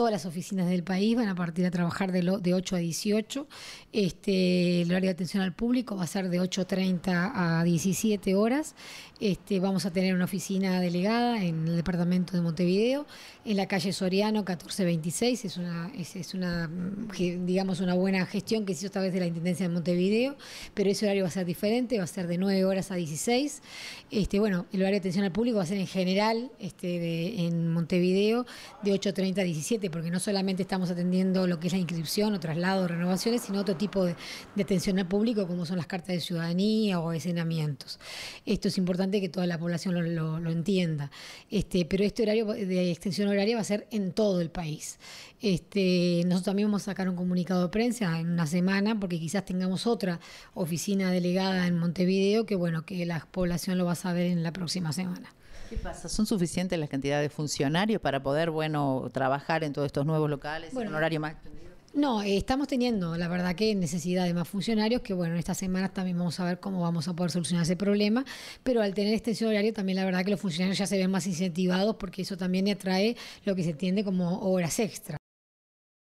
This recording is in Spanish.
todas las oficinas del país van a partir a trabajar de, 8 a 18. Este, el horario de atención al público va a ser de 8.30 a 17 horas. Este, vamos a tener una oficina delegada en el departamento de Montevideo, en la calle Soriano 1426. Es una, es, una digamos, una buena gestión que se hizo esta vez de la Intendencia de Montevideo, pero ese horario va a ser diferente, va a ser de 9 horas a 16. Este, bueno, el horario de atención al público va a ser en general este, en Montevideo de 8.30 a 17 porque no solamente estamos atendiendo lo que es la inscripción o traslado, renovaciones, sino otro tipo de, atención al público, como son las cartas de ciudadanía o escenamientos. Esto es importante que toda la población lo, entienda. Este, pero este horario de extensión horaria va a ser en todo el país. Este, nosotros también vamos a sacar un comunicado de prensa en una semana, porque quizás tengamos otra oficina delegada en Montevideo, que bueno, que la población lo va a saber en la próxima semana. ¿Qué pasa? ¿Son suficientes las cantidades de funcionarios para poder, bueno, trabajar en en todos estos nuevos locales, bueno, un horario más extendido? No, eh, estamos teniendo, la verdad, que necesidad de más funcionarios, que bueno, en estas semanas también vamos a ver cómo vamos a poder solucionar ese problema, pero al tener extensión horario también la verdad que los funcionarios ya se ven más incentivados porque eso también atrae lo que se entiende como horas extra.